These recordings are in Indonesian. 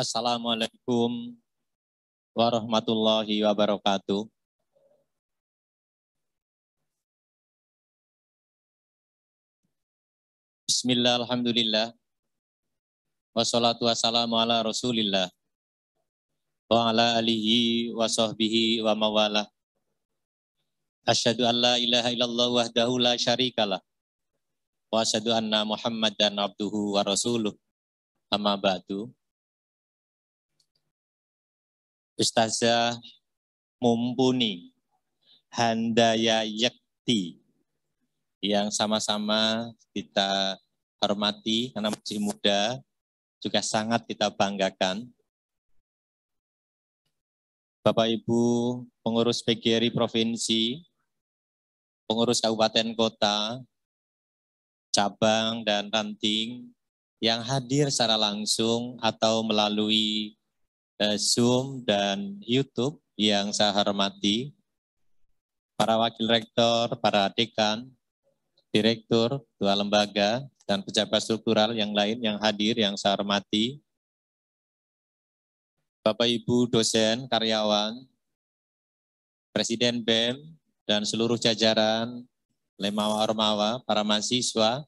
Assalamualaikum warahmatullahi wabarakatuh. Bismillah, alhamdulillah. Wassalatu wassalamu ala rasulillah. Wa ala alihi wa sahbihi wa mawalah. Asyadu an la ilaha illallah wahdahu la syarikalah. Wa asyadu anna muhammadan abduhu wa rasuluh. Amma ba'du. Ustazah Mumpuni, Handaya Yakti, yang sama-sama kita hormati karena masih muda, juga sangat kita banggakan. Bapak Ibu pengurus PGRI Provinsi, pengurus Kabupaten Kota, cabang dan ranting yang hadir secara langsung atau melalui Eh, Zoom dan YouTube yang saya hormati, para wakil rektor, para dekan, direktur, dua lembaga, dan pejabat struktural yang lain yang hadir yang saya hormati, Bapak Ibu dosen, karyawan, Presiden BEM, dan seluruh jajaran Lemawa Ormawa, para mahasiswa,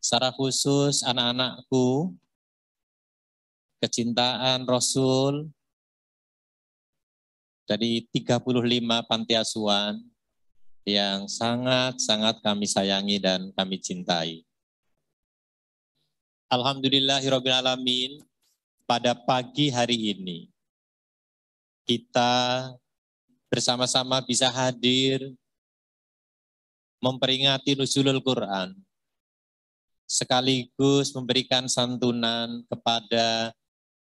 secara khusus anak-anakku kecintaan Rasul dari 35 panti asuhan yang sangat-sangat kami sayangi dan kami cintai. Alhamdulillahirrabbilalamin, pada pagi hari ini kita bersama-sama bisa hadir memperingati Nuzulul Quran sekaligus memberikan santunan kepada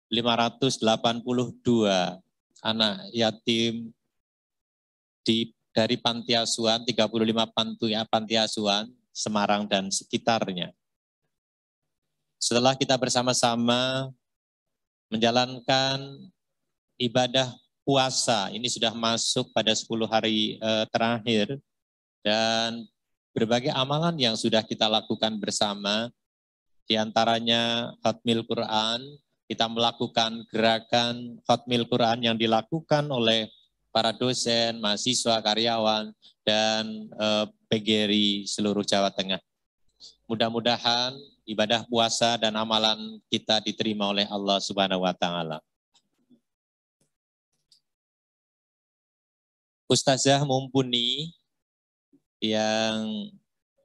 582 anak yatim di dari panti asuhan 35 panti, panti asuhan Semarang dan sekitarnya. Setelah kita bersama-sama menjalankan ibadah puasa, ini sudah masuk pada 10 hari eh, terakhir dan berbagai amalan yang sudah kita lakukan bersama di antaranya Hatmil Quran, kita melakukan gerakan Hotmail Quran yang dilakukan oleh para dosen, mahasiswa, karyawan, dan eh, PGRI seluruh Jawa Tengah. Mudah-mudahan ibadah puasa dan amalan kita diterima oleh Allah Subhanahu wa taala. Ustazah Mumpuni yang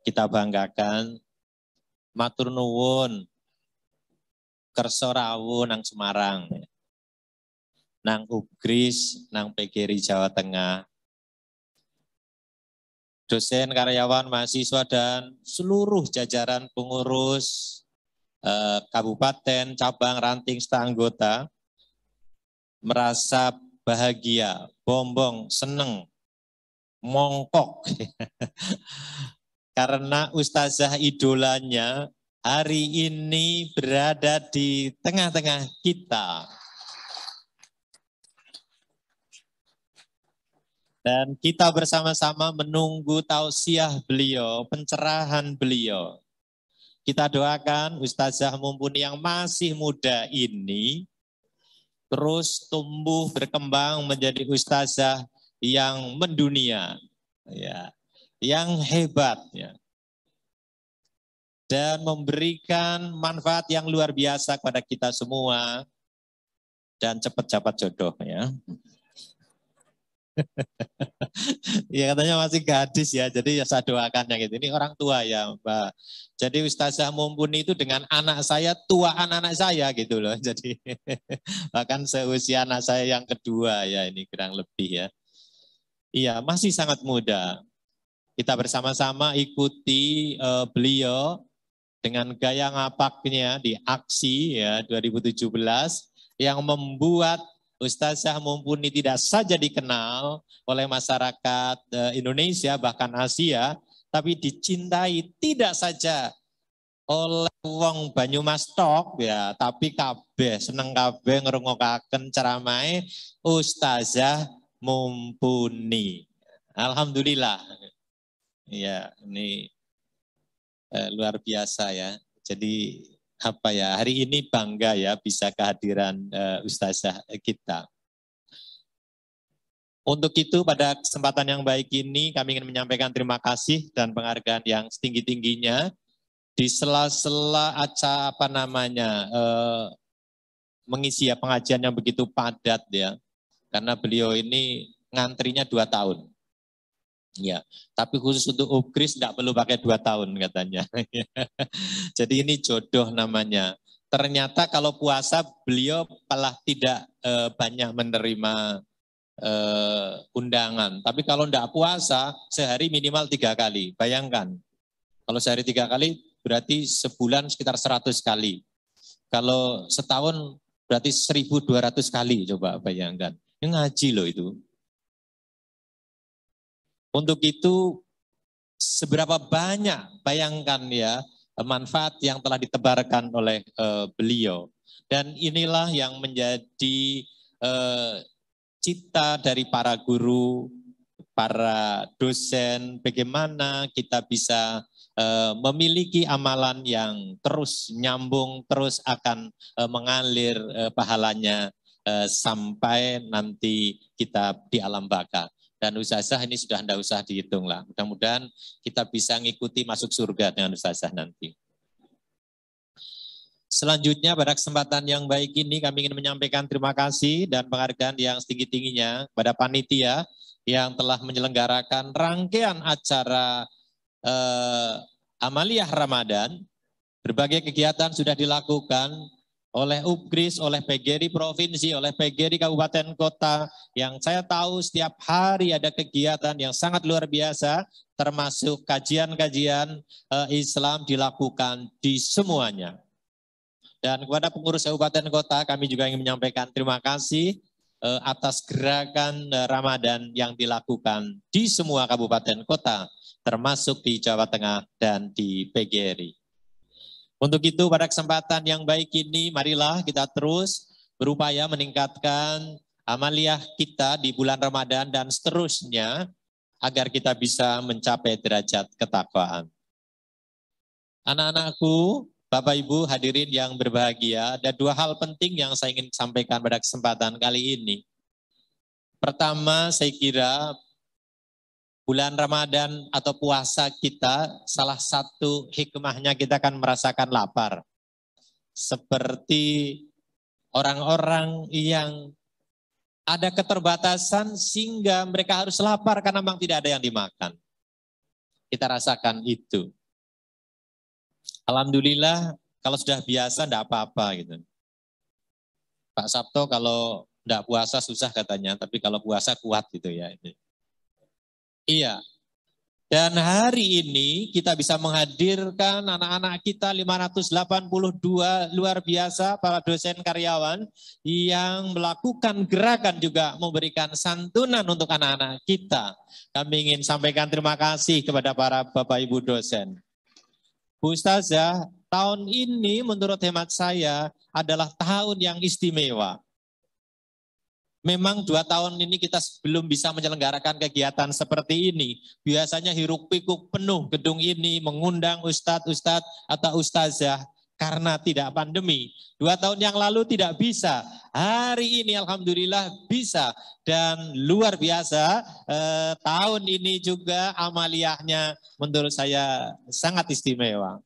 kita banggakan matur nuwun Kersorawu nang Semarang. Nang Ugris, nang Pekiri Jawa Tengah. Dosen, karyawan, mahasiswa, dan seluruh jajaran pengurus eh, kabupaten, cabang, ranting, serta anggota merasa bahagia, bombong, seneng, mongkok. Karena ustazah idolanya hari ini berada di tengah-tengah kita. Dan kita bersama-sama menunggu tausiah beliau, pencerahan beliau. Kita doakan Ustazah mumpuni yang masih muda ini terus tumbuh berkembang menjadi ustazah yang mendunia, ya, yang hebat. Ya dan memberikan manfaat yang luar biasa kepada kita semua dan cepat cepat jodoh ya. ya katanya masih gadis ya, jadi ya saya doakan yang gitu. Ini orang tua ya Mbak. Jadi Ustazah Mumpuni itu dengan anak saya, tua anak saya gitu loh. Jadi bahkan seusia anak saya yang kedua ya ini kurang lebih ya. Iya, masih sangat muda. Kita bersama-sama ikuti uh, beliau dengan gaya ngapaknya di aksi ya 2017 yang membuat Ustazah Mumpuni tidak saja dikenal oleh masyarakat eh, Indonesia bahkan Asia, tapi dicintai tidak saja oleh wong Banyumas tok ya, tapi kabeh seneng kabeh ngrungokaken ceramahe Ustazah Mumpuni. Alhamdulillah. Ya, ini Eh, luar biasa ya. Jadi apa ya hari ini bangga ya bisa kehadiran eh, ustazah kita. Untuk itu pada kesempatan yang baik ini kami ingin menyampaikan terima kasih dan penghargaan yang setinggi-tingginya di sela-sela acara apa namanya eh, mengisi ya pengajian yang begitu padat ya karena beliau ini ngantrinya dua tahun Ya, tapi khusus untuk Om tidak perlu pakai dua tahun katanya. Jadi ini jodoh namanya. Ternyata kalau puasa beliau malah tidak e, banyak menerima e, undangan. Tapi kalau tidak puasa sehari minimal tiga kali. Bayangkan, kalau sehari tiga kali berarti sebulan sekitar seratus kali. Kalau setahun berarti seribu dua ratus kali coba bayangkan. Ini ngaji loh itu. Untuk itu seberapa banyak bayangkan ya manfaat yang telah ditebarkan oleh uh, beliau. Dan inilah yang menjadi uh, cita dari para guru, para dosen, bagaimana kita bisa eh, memiliki amalan yang terus nyambung, terus akan mengalir pahalanya sampai nanti kita di alam baka dan usaha ini sudah tidak usah dihitung lah. Mudah-mudahan kita bisa mengikuti masuk surga dengan usaha nanti. Selanjutnya pada kesempatan yang baik ini kami ingin menyampaikan terima kasih dan penghargaan yang setinggi-tingginya kepada panitia yang telah menyelenggarakan rangkaian acara eh, Amaliyah Ramadan. Berbagai kegiatan sudah dilakukan oleh UPGRIS, oleh PGRI Provinsi, oleh PGRI Kabupaten Kota, yang saya tahu setiap hari ada kegiatan yang sangat luar biasa, termasuk kajian-kajian eh, Islam dilakukan di semuanya. Dan kepada pengurus kabupaten kota, kami juga ingin menyampaikan terima kasih eh, atas gerakan eh, Ramadan yang dilakukan di semua kabupaten kota, termasuk di Jawa Tengah dan di PGRI. Untuk itu pada kesempatan yang baik ini marilah kita terus berupaya meningkatkan amaliah kita di bulan Ramadan dan seterusnya agar kita bisa mencapai derajat ketakwaan. Anak-anakku, Bapak Ibu hadirin yang berbahagia, ada dua hal penting yang saya ingin sampaikan pada kesempatan kali ini. Pertama, saya kira bulan Ramadan atau puasa kita, salah satu hikmahnya kita akan merasakan lapar. Seperti orang-orang yang ada keterbatasan sehingga mereka harus lapar karena memang tidak ada yang dimakan. Kita rasakan itu. Alhamdulillah kalau sudah biasa tidak apa-apa gitu. Pak Sabto kalau tidak puasa susah katanya, tapi kalau puasa kuat gitu ya. Ini. Iya. Dan hari ini kita bisa menghadirkan anak-anak kita 582 luar biasa para dosen karyawan yang melakukan gerakan juga memberikan santunan untuk anak-anak kita. Kami ingin sampaikan terima kasih kepada para Bapak Ibu dosen. Bu Ustazah, tahun ini menurut hemat saya adalah tahun yang istimewa. Memang dua tahun ini kita belum bisa menyelenggarakan kegiatan seperti ini. Biasanya hiruk pikuk penuh gedung ini mengundang ustadz-ustadz atau ustazah karena tidak pandemi. Dua tahun yang lalu tidak bisa. Hari ini Alhamdulillah bisa. Dan luar biasa eh, tahun ini juga amaliyahnya menurut saya sangat istimewa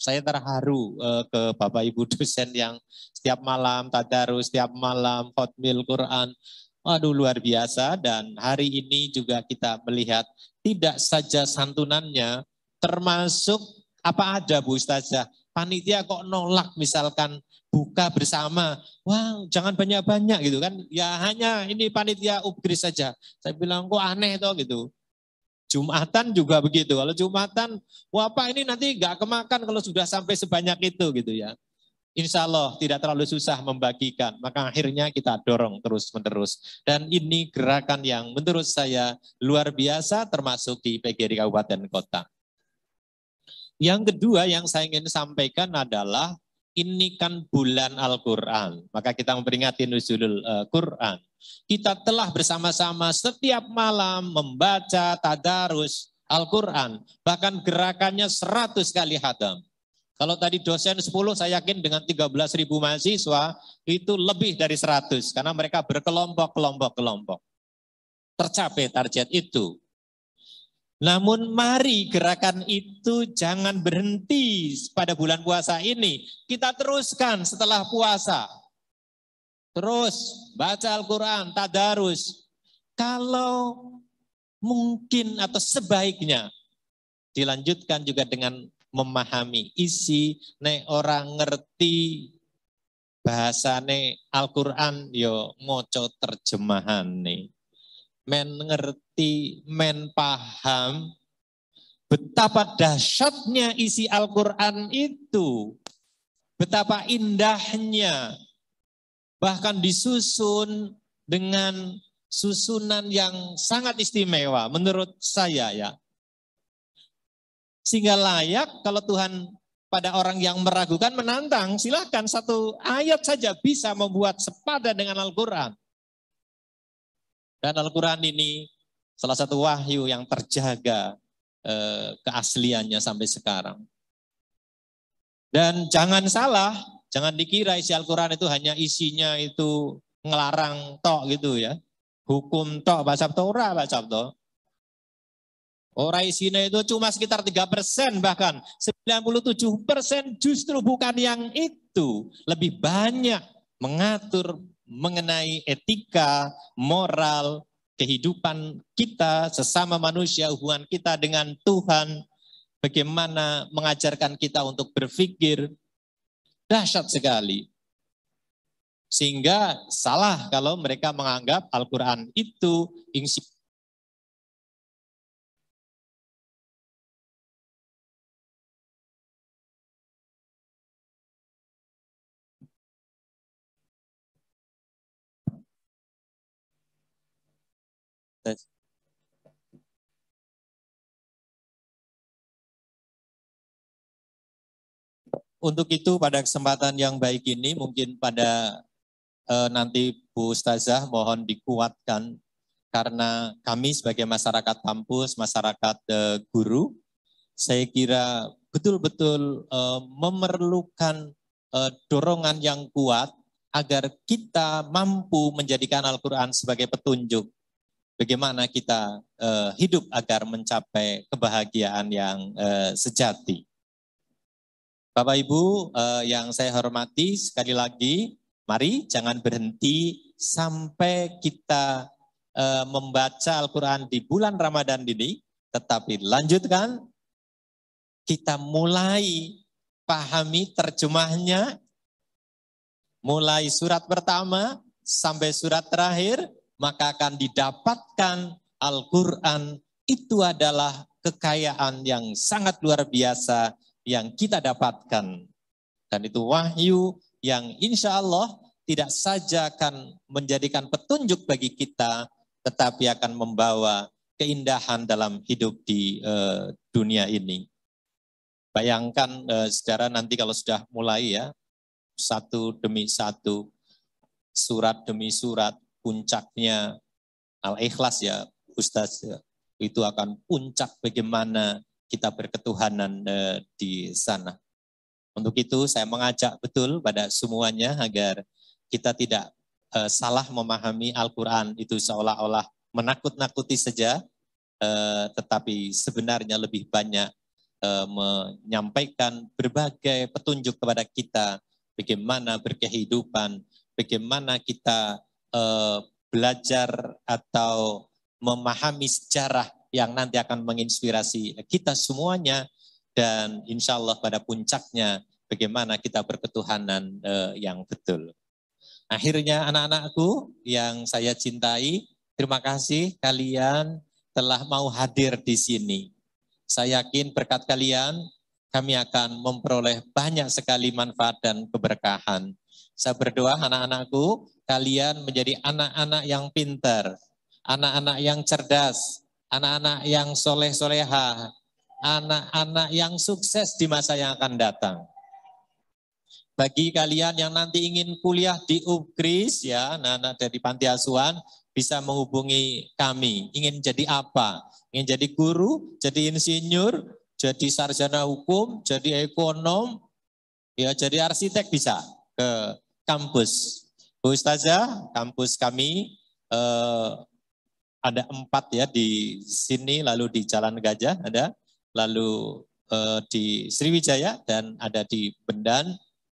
saya terharu eh, ke Bapak Ibu dosen yang setiap malam tadarus, setiap malam khotmil Quran. Waduh luar biasa dan hari ini juga kita melihat tidak saja santunannya termasuk apa ada Bu Ustazah panitia kok nolak misalkan buka bersama wah jangan banyak-banyak gitu kan ya hanya ini panitia upgrade saja saya bilang kok aneh toh gitu Jumatan juga begitu. Kalau Jumatan, wah Pak ini nanti nggak kemakan kalau sudah sampai sebanyak itu gitu ya. Insya Allah tidak terlalu susah membagikan. Maka akhirnya kita dorong terus-menerus. Dan ini gerakan yang menurut saya luar biasa termasuk di PGRI Kabupaten Kota. Yang kedua yang saya ingin sampaikan adalah ini kan bulan Al-Quran. Maka kita memperingati Nuzulul eh, Quran. Kita telah bersama-sama setiap malam membaca tadarus Al-Quran. Bahkan gerakannya 100 kali hadam. Kalau tadi dosen 10, saya yakin dengan 13 ribu mahasiswa, itu lebih dari 100. Karena mereka berkelompok, kelompok, kelompok. Tercapai target itu. Namun mari gerakan itu jangan berhenti pada bulan puasa ini. Kita teruskan setelah puasa. Terus baca Al-Quran, tadarus. Kalau mungkin atau sebaiknya dilanjutkan juga dengan memahami isi nek orang ngerti bahasane Al-Qur'an yo moco terjemahan nih men ngerti, men paham betapa dahsyatnya isi Al-Quran itu. Betapa indahnya. Bahkan disusun dengan susunan yang sangat istimewa menurut saya ya. Sehingga layak kalau Tuhan pada orang yang meragukan menantang, silahkan satu ayat saja bisa membuat sepadan dengan Al-Quran. Dan Al-Quran ini salah satu wahyu yang terjaga eh, keasliannya sampai sekarang. Dan jangan salah, jangan dikira isi Al-Quran itu hanya isinya itu ngelarang tok gitu ya. Hukum tok, bahasa tora, ora bahasa tok. Orang isinya itu cuma sekitar 3 persen bahkan. 97 persen justru bukan yang itu. Lebih banyak mengatur mengenai etika, moral, kehidupan kita sesama manusia, hubungan kita dengan Tuhan, bagaimana mengajarkan kita untuk berpikir, dahsyat sekali. Sehingga salah kalau mereka menganggap Al-Quran itu tes. Untuk itu pada kesempatan yang baik ini mungkin pada eh, nanti Bu Ustazah mohon dikuatkan karena kami sebagai masyarakat kampus, masyarakat eh, guru, saya kira betul-betul eh, memerlukan eh, dorongan yang kuat agar kita mampu menjadikan Al-Quran sebagai petunjuk bagaimana kita uh, hidup agar mencapai kebahagiaan yang uh, sejati. Bapak Ibu uh, yang saya hormati, sekali lagi, mari jangan berhenti sampai kita uh, membaca Al-Quran di bulan Ramadan ini, tetapi lanjutkan, kita mulai pahami terjemahnya, mulai surat pertama sampai surat terakhir, maka akan didapatkan Al-Quran itu adalah kekayaan yang sangat luar biasa yang kita dapatkan. Dan itu wahyu yang insya Allah tidak saja akan menjadikan petunjuk bagi kita, tetapi akan membawa keindahan dalam hidup di uh, dunia ini. Bayangkan uh, eh, saudara nanti kalau sudah mulai ya, satu demi satu, surat demi surat, puncaknya al-ikhlas ya Ustaz ya. itu akan puncak bagaimana kita berketuhanan eh, di sana. Untuk itu saya mengajak betul pada semuanya agar kita tidak eh, salah memahami Al-Qur'an itu seolah-olah menakut-nakuti saja eh, tetapi sebenarnya lebih banyak eh, menyampaikan berbagai petunjuk kepada kita bagaimana berkehidupan, bagaimana kita uh, belajar atau memahami sejarah yang nanti akan menginspirasi kita semuanya dan insya Allah pada puncaknya bagaimana kita berketuhanan eh, yang betul. Akhirnya anak-anakku yang saya cintai, terima kasih kalian telah mau hadir di sini. Saya yakin berkat kalian kami akan memperoleh banyak sekali manfaat dan keberkahan. Saya berdoa anak-anakku, kalian menjadi anak-anak yang pintar, anak-anak yang cerdas, anak-anak yang soleh-soleha, anak-anak yang sukses di masa yang akan datang. Bagi kalian yang nanti ingin kuliah di UGRIS, ya, anak-anak dari Panti Asuhan, bisa menghubungi kami. Ingin jadi apa? Ingin jadi guru, jadi insinyur, jadi sarjana hukum, jadi ekonom, ya jadi arsitek bisa ke kampus. Bu Ustazah, kampus kami eh, ada empat ya di sini, lalu di Jalan Gajah ada, lalu eh, di Sriwijaya dan ada di Bendan.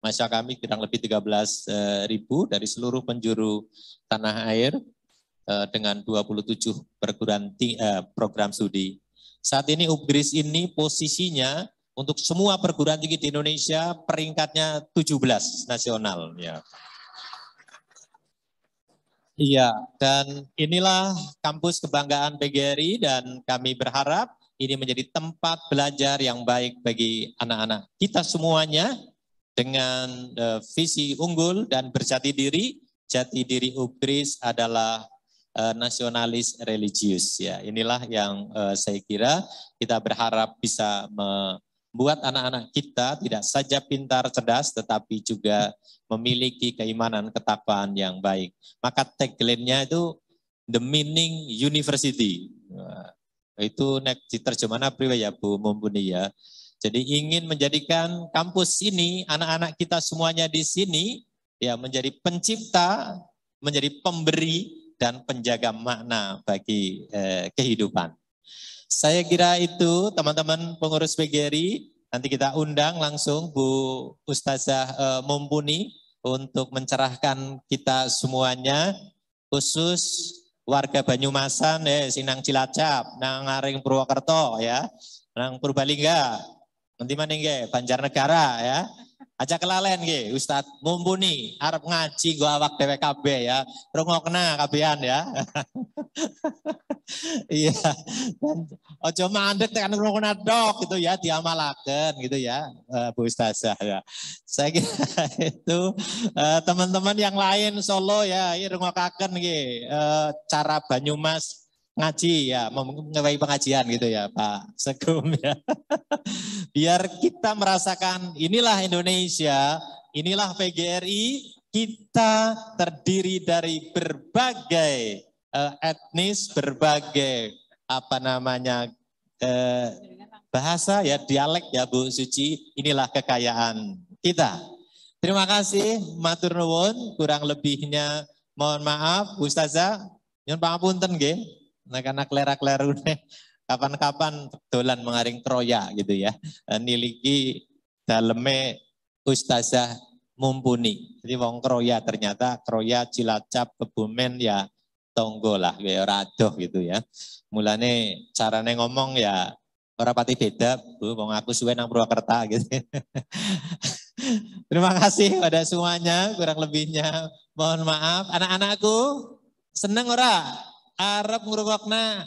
Masa kami kurang lebih 13 eh, ribu dari seluruh penjuru tanah air eh, dengan 27 perguruan eh, program studi. Saat ini UGRIS ini posisinya untuk semua perguruan tinggi di Indonesia peringkatnya 17 nasional ya. Iya, dan inilah kampus kebanggaan PGRI dan kami berharap ini menjadi tempat belajar yang baik bagi anak-anak kita semuanya dengan uh, visi unggul dan berjati diri. Jati diri Ugris adalah uh, nasionalis religius ya. Inilah yang uh, saya kira kita berharap bisa me buat anak-anak kita tidak saja pintar cerdas, tetapi juga memiliki keimanan ketakwaan yang baik. Maka tagline-nya itu The Meaning University. Nah, itu next cuman apa ya Bu Mumpuni ya. Jadi ingin menjadikan kampus ini, anak-anak kita semuanya di sini, ya menjadi pencipta, menjadi pemberi, dan penjaga makna bagi eh, kehidupan. Saya kira itu teman-teman pengurus PGRI, nanti kita undang langsung Bu Ustazah e, Mumpuni untuk mencerahkan kita semuanya, khusus warga Banyumasan, ya, Sinang Cilacap, Nangaring Purwokerto, ya, Nang Purbalingga, nanti mana Banjarnegara, ya, Aja kelalen Ki Ustaz. Mumpuni arep ngaji go awak dhewe kabeh ya. Rungokna kabehan ya. Iya. Ojo mandek tekan rungokna dok gitu ya diamalaken gitu ya, eh, Bu Ustazah ya. Saya kira itu eh, teman-teman yang lain Solo ya, ini rungokaken Ki eh, cara Banyumas ngaji ya, mengenai pengajian gitu ya Pak Segum ya. Biar kita merasakan inilah Indonesia, inilah PGRI, kita terdiri dari berbagai uh, etnis, berbagai apa namanya uh, bahasa ya, dialek ya Bu Suci, inilah kekayaan kita. Terima kasih, matur nuwun, kurang lebihnya mohon maaf Ustazah, yang pangapunten nggih. Nah, karena lerak klerune kapan-kapan dolan mengaring Troya gitu ya. Eh, niliki daleme ustazah mumpuni. Jadi wong Kroya ternyata Kroya Cilacap Kebumen ya tonggo lah ya radoh gitu ya. Mulane carane ngomong ya ora pati beda, Bu, wong aku suwe nang Purwakarta gitu. Terima kasih pada semuanya, kurang lebihnya mohon maaf. Anak-anakku seneng ora Arab ngurukna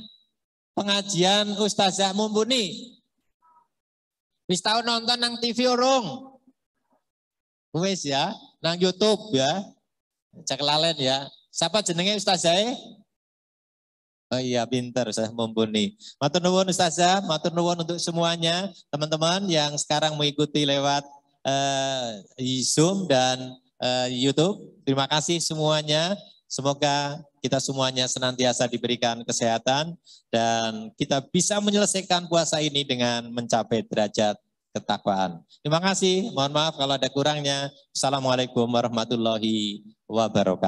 pengajian Ustazah Mumpuni. Wis tau nonton nang TV urung? Wis ya, nang YouTube ya. Cek lalen ya. Siapa jenenge Ustazah? E? Oh iya, pinter Ustazah Mumpuni. Matur nuwun Ustazah, matur nuwun untuk semuanya, teman-teman yang sekarang mengikuti lewat uh, Zoom dan uh, YouTube. Terima kasih semuanya. Semoga kita semuanya senantiasa diberikan kesehatan dan kita bisa menyelesaikan puasa ini dengan mencapai derajat ketakwaan. Terima kasih. Mohon maaf kalau ada kurangnya. Assalamualaikum warahmatullahi wabarakatuh.